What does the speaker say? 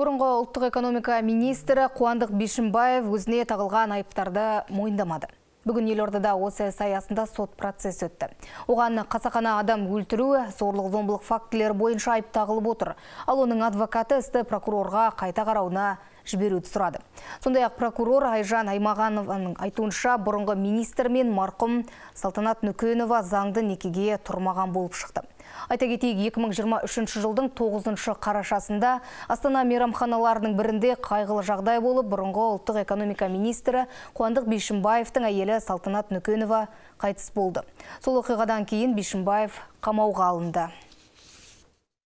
Бұрынғы ұлттық экономика министрі Қуандық Бешімбаев өзіне тағылған айыптарды мойындамады. Бүгін елордада осы саясында сот процесс өтті. Оған қасақана адам өлтіру зорлық зомбылық фактілер бойынша айып тағылып отыр. Ал оның адвокаты істі прокурорға қайта қарауына жіберуді сұрады сондай ақ прокурор айжан аймағанованың айтуынша бұрынғы министр мен марқұм салтанат нүкенова заңды некеге тұрмаған болып шықты айта кетейік 2023 жылдың 9 қарашасында астана мейрамханаларының бірінде қайғылы жағдай болып бұрынғы ұлттық экономика министрі қуандық бишімбаевтың әйелі салтанат нүкенова қайтыс болды сол оқиғадан кейін бишімбаев қамауға алынды